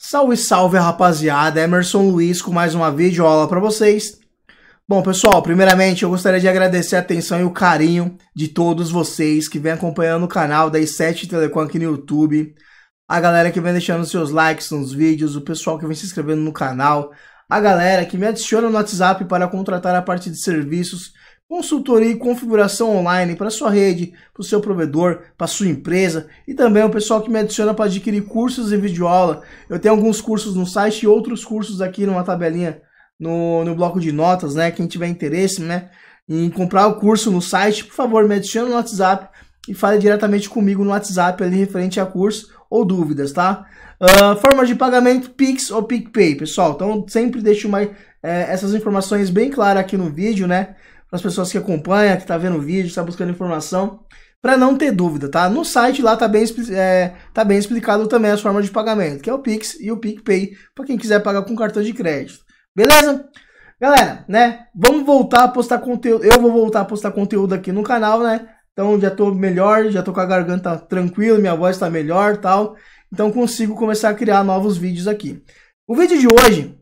Salve, salve, rapaziada! Emerson Luiz com mais uma videoaula para vocês. Bom, pessoal, primeiramente eu gostaria de agradecer a atenção e o carinho de todos vocês que vem acompanhando o canal da i7 Telecom aqui no YouTube, a galera que vem deixando seus likes nos vídeos, o pessoal que vem se inscrevendo no canal, a galera que me adiciona no WhatsApp para contratar a parte de serviços consultoria e configuração online para sua rede, para o seu provedor, para sua empresa e também o pessoal que me adiciona para adquirir cursos e videoaula. Eu tenho alguns cursos no site e outros cursos aqui numa tabelinha no, no bloco de notas, né? Quem tiver interesse, né, em comprar o curso no site, por favor, me adicione no WhatsApp e fale diretamente comigo no WhatsApp ali referente a curso ou dúvidas, tá? Uh, ah, forma de pagamento Pix ou PicPay, pessoal. Então sempre deixo mais é, essas informações bem claras aqui no vídeo, né? para as pessoas que acompanham, que está vendo o vídeo, está buscando informação, para não ter dúvida, tá? No site lá tá bem, é, tá bem explicado também as formas de pagamento, que é o Pix e o PicPay, para quem quiser pagar com cartão de crédito. Beleza? Galera, né? Vamos voltar a postar conteúdo. Eu vou voltar a postar conteúdo aqui no canal, né? Então já tô melhor, já tô com a garganta tranquila, minha voz tá melhor, tal. Então consigo começar a criar novos vídeos aqui. O vídeo de hoje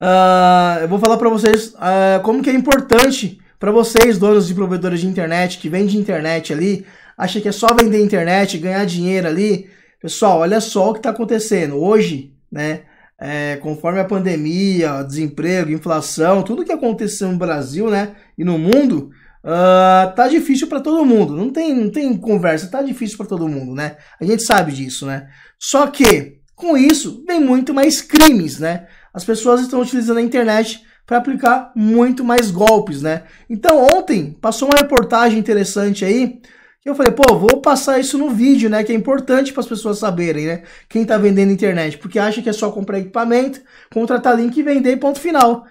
Uh, eu vou falar para vocês uh, como que é importante para vocês, donos e provedores de internet, que vende internet ali, acha que é só vender internet, ganhar dinheiro ali. Pessoal, olha só o que está acontecendo. Hoje, né, é, conforme a pandemia, desemprego, inflação, tudo que aconteceu no Brasil né, e no mundo, uh, tá difícil para todo mundo. Não tem, não tem conversa, tá difícil para todo mundo, né? A gente sabe disso, né? Só que, com isso, vem muito mais crimes, né? As pessoas estão utilizando a internet para aplicar muito mais golpes, né? Então ontem passou uma reportagem interessante aí que eu falei, pô, vou passar isso no vídeo, né? Que é importante para as pessoas saberem, né? Quem está vendendo internet, porque acha que é só comprar equipamento, contratar link e vender, ponto final.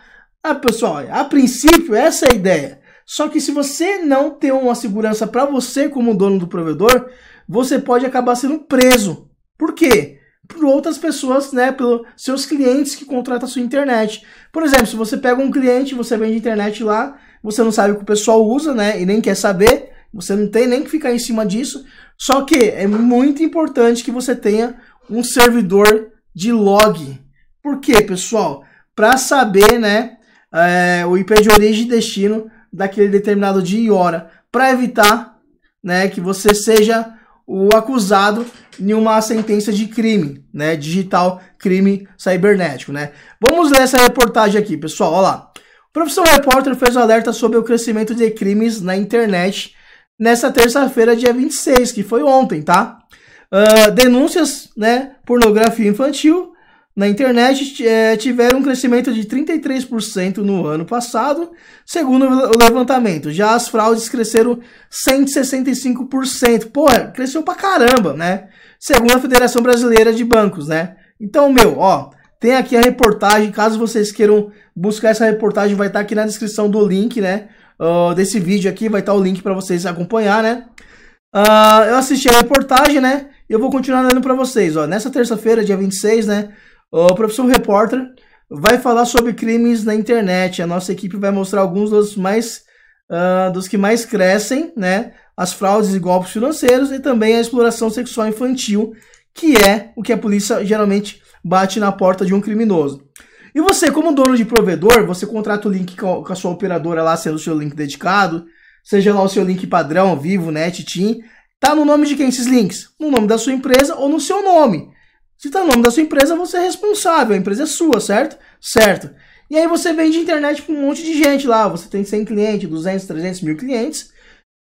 Ah, pessoal, a princípio essa é a ideia. Só que se você não tem uma segurança para você como dono do provedor, você pode acabar sendo preso. Por quê? por outras pessoas, né, pelos seus clientes que contratam a sua internet. Por exemplo, se você pega um cliente, você vende internet lá, você não sabe o que o pessoal usa, né, e nem quer saber, você não tem nem que ficar em cima disso. Só que é muito importante que você tenha um servidor de log. Por quê, pessoal? Para saber, né, é, o IP de origem e destino daquele determinado dia e hora, para evitar, né, que você seja o acusado em uma sentença de crime, né? Digital crime cibernético, né? Vamos ler essa reportagem aqui, pessoal. Olha lá. O profissional repórter fez um alerta sobre o crescimento de crimes na internet nessa terça-feira, dia 26, que foi ontem, tá? Uh, denúncias, né? Pornografia infantil na internet é, tiveram um crescimento de 33% no ano passado, segundo o levantamento. Já as fraudes cresceram 165%. Porra, é, cresceu pra caramba, né? Segundo a Federação Brasileira de Bancos, né? Então, meu, ó, tem aqui a reportagem. Caso vocês queiram buscar essa reportagem, vai estar tá aqui na descrição do link, né? Uh, desse vídeo aqui, vai estar tá o link para vocês acompanhar, né? Uh, eu assisti a reportagem, né? Eu vou continuar lendo para vocês, ó. Nessa terça-feira, dia 26, né? O professor Repórter vai falar sobre crimes na internet. A nossa equipe vai mostrar alguns dos mais uh, dos que mais crescem, né? As fraudes e golpes financeiros e também a exploração sexual infantil, que é o que a polícia geralmente bate na porta de um criminoso. E você, como dono de provedor, você contrata o link com a sua operadora lá, sendo o seu link dedicado, seja lá o seu link padrão, Vivo, Net, Tim. Tá no nome de quem esses links? No nome da sua empresa ou no seu nome. Se tá no nome da sua empresa, você é responsável, a empresa é sua, certo? Certo. E aí você vende internet para um monte de gente lá, você tem 100 clientes, 200, 300 mil clientes,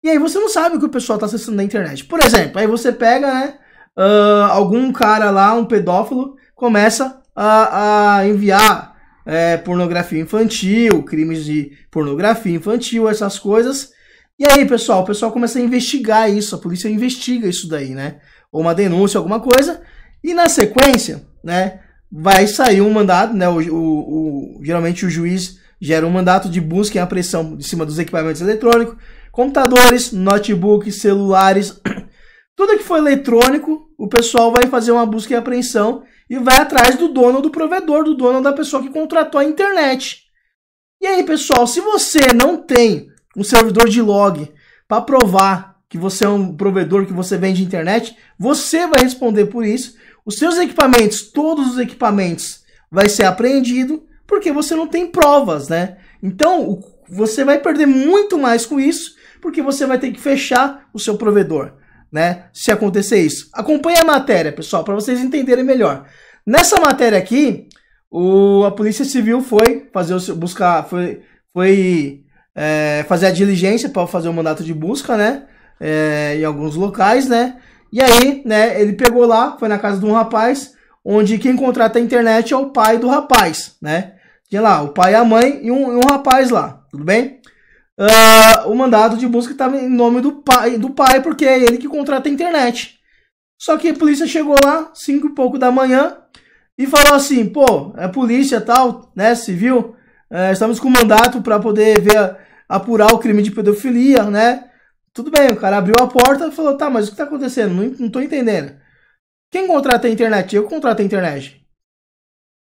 e aí você não sabe o que o pessoal tá acessando na internet. Por exemplo, aí você pega, né, uh, algum cara lá, um pedófilo, começa a, a enviar é, pornografia infantil, crimes de pornografia infantil, essas coisas. E aí, pessoal, o pessoal começa a investigar isso, a polícia investiga isso daí, né? Ou uma denúncia, alguma coisa. E na sequência, né, vai sair um mandato, né, o, o, o, geralmente o juiz gera um mandato de busca e apreensão de cima dos equipamentos eletrônicos, computadores, notebooks, celulares, tudo que for eletrônico, o pessoal vai fazer uma busca e apreensão e vai atrás do dono do provedor, do dono da pessoa que contratou a internet. E aí, pessoal, se você não tem um servidor de log para provar que você é um provedor que você vende internet, você vai responder por isso os seus equipamentos, todos os equipamentos, vai ser apreendido porque você não tem provas, né? Então, você vai perder muito mais com isso, porque você vai ter que fechar o seu provedor, né? Se acontecer isso. Acompanhe a matéria, pessoal, para vocês entenderem melhor. Nessa matéria aqui, o, a Polícia Civil foi fazer o buscar, foi, foi é, fazer a diligência para fazer o mandato de busca, né? É, em alguns locais, né? E aí, né, ele pegou lá, foi na casa de um rapaz, onde quem contrata a internet é o pai do rapaz, né? Tinha lá o pai, a mãe e um, um rapaz lá, tudo bem? Uh, o mandado de busca estava em nome do pai, do pai, porque é ele que contrata a internet. Só que a polícia chegou lá, cinco e pouco da manhã, e falou assim, pô, é polícia tal, né, civil, é, estamos com mandato para poder ver, apurar o crime de pedofilia, né, tudo bem, o cara abriu a porta e falou: tá, mas o que tá acontecendo? Não, não tô entendendo. Quem contrata a internet? Eu contrato a internet.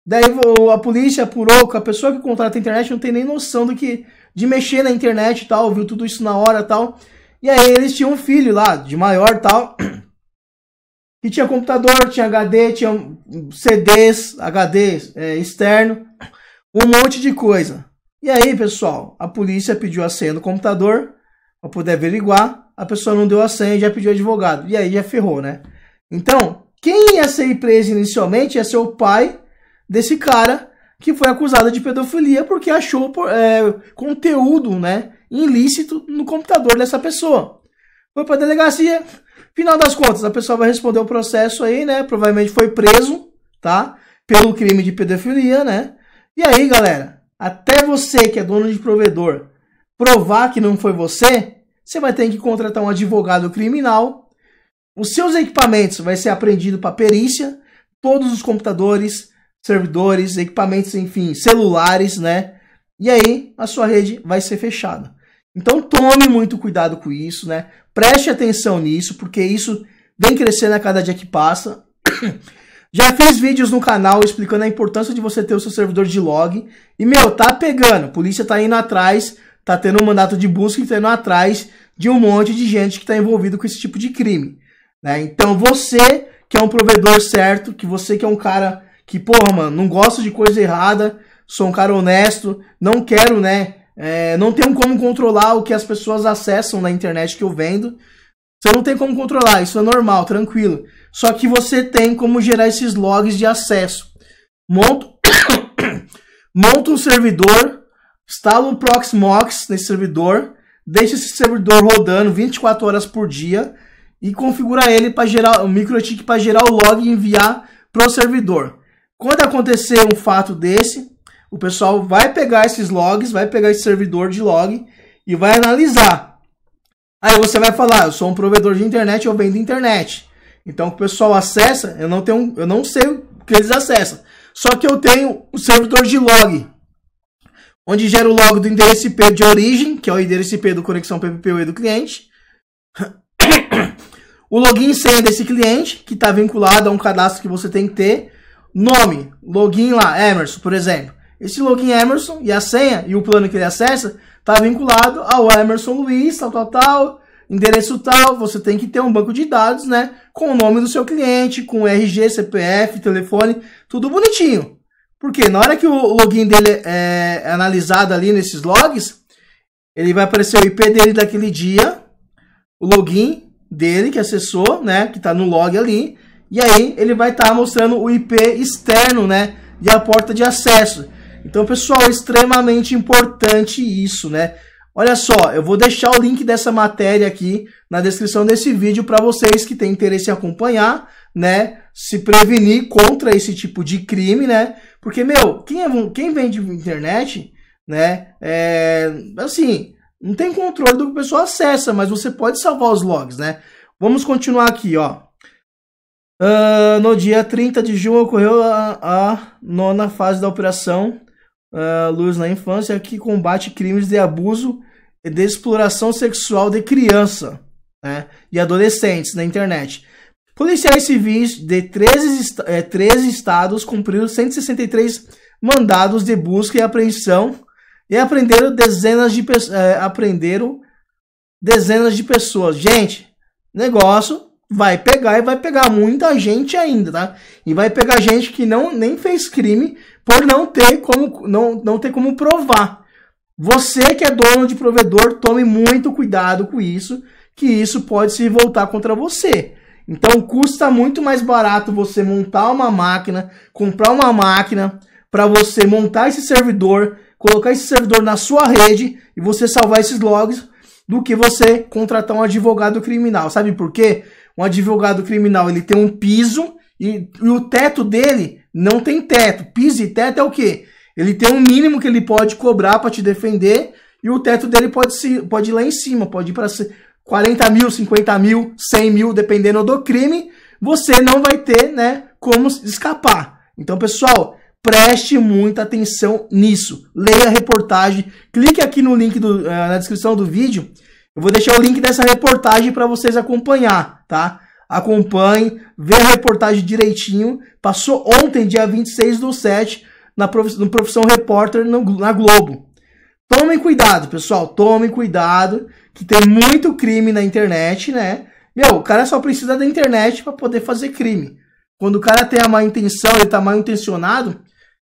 Daí a polícia apurou que a pessoa que contrata a internet não tem nem noção do que. de mexer na internet e tal, viu tudo isso na hora e tal. E aí eles tinham um filho lá, de maior e tal. que tinha computador, tinha HD, tinha CDs, HD é, externo, um monte de coisa. E aí, pessoal, a polícia pediu a senha do computador para poder averiguar, a pessoa não deu a senha e já pediu advogado. E aí já ferrou, né? Então, quem ia ser preso inicialmente ia ser o pai desse cara que foi acusado de pedofilia porque achou é, conteúdo né, ilícito no computador dessa pessoa. Foi para a delegacia. Final das contas, a pessoa vai responder o processo aí, né? Provavelmente foi preso, tá? Pelo crime de pedofilia, né? E aí, galera, até você que é dono de provedor, provar que não foi você, você vai ter que contratar um advogado criminal. Os seus equipamentos vai ser apreendido para perícia, todos os computadores, servidores, equipamentos, enfim, celulares, né? E aí a sua rede vai ser fechada. Então tome muito cuidado com isso, né? Preste atenção nisso, porque isso vem crescendo a cada dia que passa. Já fiz vídeos no canal explicando a importância de você ter o seu servidor de log. E, meu, tá pegando. A polícia tá indo atrás tá tendo um mandato de busca e tá indo atrás de um monte de gente que está envolvido com esse tipo de crime. Né? Então você que é um provedor certo, que você que é um cara que, porra, mano, não gosta de coisa errada, sou um cara honesto, não quero, né? É, não tenho como controlar o que as pessoas acessam na internet que eu vendo. Você não tem como controlar, isso é normal, tranquilo. Só que você tem como gerar esses logs de acesso. Monta, monta um servidor Instala um Proxmox nesse servidor, deixa esse servidor rodando 24 horas por dia e configura ele para gerar o MicroTik para gerar o log e enviar para o servidor. Quando acontecer um fato desse, o pessoal vai pegar esses logs, vai pegar esse servidor de log e vai analisar. Aí você vai falar, eu sou um provedor de internet, eu vendo internet. Então o pessoal acessa, eu não tenho, eu não sei o que eles acessam. Só que eu tenho o servidor de log onde gera o log do endereço IP de origem, que é o endereço IP do conexão PPPoE do cliente, o login senha desse cliente, que está vinculado a um cadastro que você tem que ter, nome, login lá, Emerson, por exemplo. Esse login Emerson e a senha e o plano que ele acessa está vinculado ao Emerson Luiz, tal, tal, tal, endereço tal. Você tem que ter um banco de dados, né? Com o nome do seu cliente, com RG, CPF, telefone, tudo bonitinho. Porque na hora que o login dele é analisado ali nesses logs, ele vai aparecer o IP dele daquele dia, o login dele que acessou, né, que está no log ali, e aí ele vai estar tá mostrando o IP externo, né, e a porta de acesso. Então, pessoal, é extremamente importante isso, né? Olha só, eu vou deixar o link dessa matéria aqui na descrição desse vídeo para vocês que têm interesse em acompanhar, né? Se prevenir contra esse tipo de crime, né? Porque, meu, quem, é, quem vende internet, né? É, assim, não tem controle do que o pessoal acessa, mas você pode salvar os logs, né? Vamos continuar aqui, ó. Uh, no dia 30 de junho ocorreu a, a nona fase da operação uh, Luz na Infância, que combate crimes de abuso e de exploração sexual de criança né, e adolescentes na internet. Policiais civis de 13, é, 13 estados cumpriram 163 mandados de busca e apreensão e aprenderam dezenas de, é, dezenas de pessoas. Gente, negócio vai pegar e vai pegar muita gente ainda, tá? E vai pegar gente que não nem fez crime por não ter como não, não ter como provar. Você que é dono de provedor, tome muito cuidado com isso, que isso pode se voltar contra você. Então custa muito mais barato você montar uma máquina, comprar uma máquina para você montar esse servidor, colocar esse servidor na sua rede e você salvar esses logs do que você contratar um advogado criminal. Sabe por quê? Um advogado criminal, ele tem um piso e, e o teto dele não tem teto. Piso e teto é o quê? Ele tem um mínimo que ele pode cobrar para te defender e o teto dele pode, se, pode ir lá em cima, pode ir para 40 mil, 50 mil, 100 mil, dependendo do crime, você não vai ter né, como escapar. Então, pessoal, preste muita atenção nisso. Leia a reportagem, clique aqui no link do, eh, na descrição do vídeo. Eu vou deixar o link dessa reportagem para vocês acompanhar, tá? Acompanhe, vê a reportagem direitinho. Passou ontem, dia 26 do 7, na profissão, no Profissão Repórter no, na Globo. Tomem cuidado, pessoal. Tomem cuidado. Que tem muito crime na internet, né? Meu, o cara só precisa da internet para poder fazer crime. Quando o cara tem a má intenção, ele tá mal intencionado,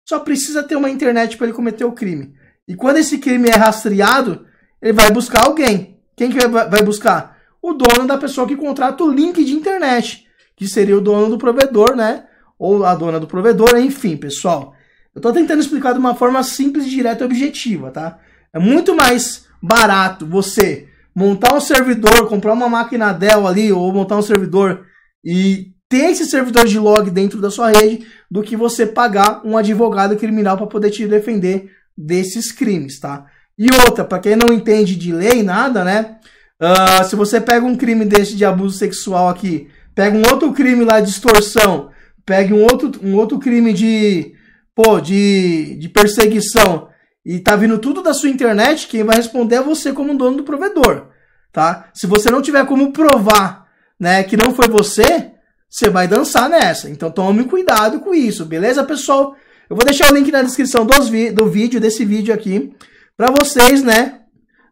só precisa ter uma internet para ele cometer o crime. E quando esse crime é rastreado, ele vai buscar alguém. Quem que vai buscar? O dono da pessoa que contrata o link de internet, que seria o dono do provedor, né? Ou a dona do provedor, enfim, pessoal. Eu tô tentando explicar de uma forma simples, direta e objetiva, tá? É muito mais barato você montar um servidor, comprar uma máquina Dell ali, ou montar um servidor e ter esse servidor de log dentro da sua rede, do que você pagar um advogado criminal para poder te defender desses crimes, tá? E outra, para quem não entende de lei nada, né? Uh, se você pega um crime desse de abuso sexual aqui, pega um outro crime lá de extorsão, pega um outro, um outro crime de, pô, de, de perseguição, e tá vindo tudo da sua internet, quem vai responder é você como dono do provedor, tá? Se você não tiver como provar, né, que não foi você, você vai dançar nessa. Então tome cuidado com isso, beleza, pessoal? Eu vou deixar o link na descrição do vídeo, desse vídeo aqui, para vocês, né,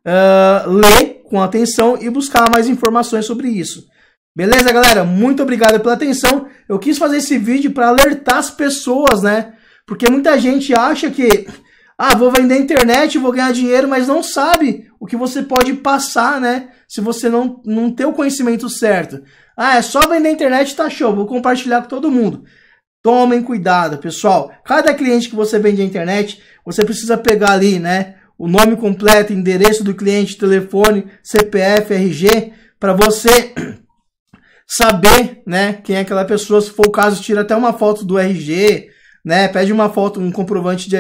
uh, ler com atenção e buscar mais informações sobre isso. Beleza, galera? Muito obrigado pela atenção. Eu quis fazer esse vídeo para alertar as pessoas, né? Porque muita gente acha que ah, vou vender internet, vou ganhar dinheiro, mas não sabe o que você pode passar, né? Se você não, não ter o conhecimento certo. Ah, é só vender internet, tá show, vou compartilhar com todo mundo. Tomem cuidado, pessoal. Cada cliente que você vende a internet, você precisa pegar ali, né? O nome completo, endereço do cliente, telefone, CPF, RG, para você saber, né, quem é aquela pessoa. Se for o caso, tira até uma foto do RG, né? Pede uma foto, um comprovante de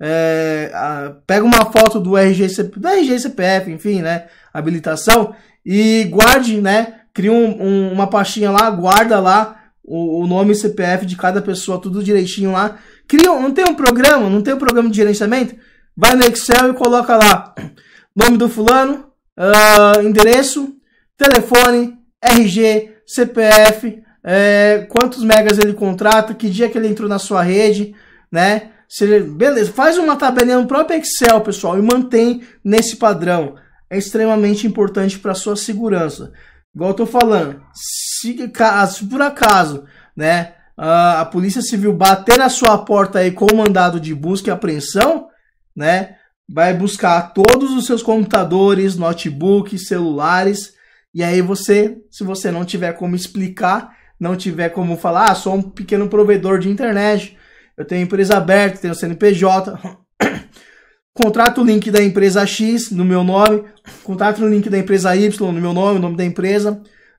é, a, pega uma foto do RG, do RG CPF, enfim, né? Habilitação e guarde, né? Cria um, um, uma pastinha lá, guarda lá o, o nome e CPF de cada pessoa, tudo direitinho lá. Cria, não tem um programa, não tem um programa de gerenciamento? Vai no Excel e coloca lá nome do fulano, uh, endereço, telefone, RG, CPF, é, quantos megas ele contrata, que dia que ele entrou na sua rede, né? Você, beleza, faz uma tabelinha no próprio Excel, pessoal, e mantém nesse padrão. É extremamente importante para sua segurança. Igual eu tô falando, se, se por acaso, né, a Polícia Civil bater na sua porta aí com o mandado de busca e apreensão, né, vai buscar todos os seus computadores, notebooks, celulares, e aí você, se você não tiver como explicar, não tiver como falar, ah, sou um pequeno provedor de internet, eu tenho empresa aberta, tenho CNPJ, contrato o link da empresa X no meu nome, contrato o link da empresa Y no meu nome, o nome da empresa.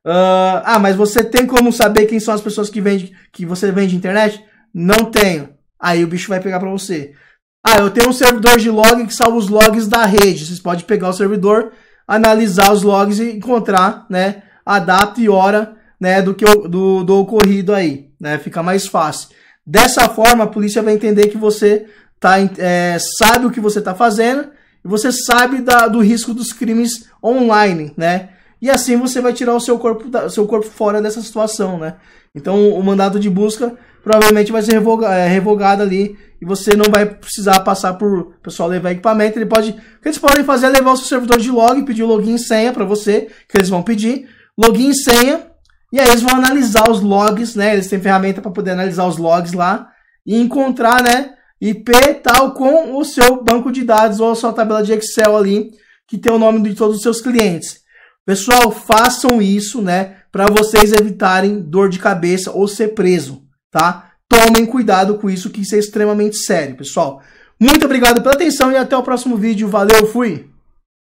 Uh, ah, mas você tem como saber quem são as pessoas que vende, que você vende internet? Não tenho. Aí o bicho vai pegar para você. Ah, eu tenho um servidor de log que salva os logs da rede. Vocês podem pegar o servidor, analisar os logs e encontrar, né, a data e hora, né, do que do, do ocorrido aí, né? Fica mais fácil. Dessa forma, a polícia vai entender que você tá, é, sabe o que você está fazendo e você sabe da, do risco dos crimes online, né? E assim você vai tirar o seu corpo, da, seu corpo fora dessa situação, né? Então o mandato de busca provavelmente vai ser é, revogado ali e você não vai precisar passar por o pessoal levar equipamento. Ele pode, o que eles podem fazer é levar o seu servidor de log, pedir login e senha para você, que eles vão pedir. Login e senha e aí eles vão analisar os logs, né? Eles têm ferramenta para poder analisar os logs lá e encontrar, né? IP tal com o seu banco de dados ou a sua tabela de Excel ali que tem o nome de todos os seus clientes. Pessoal, façam isso, né? Para vocês evitarem dor de cabeça ou ser preso, tá? Tomem cuidado com isso, que isso é extremamente sério, pessoal. Muito obrigado pela atenção e até o próximo vídeo. Valeu, fui!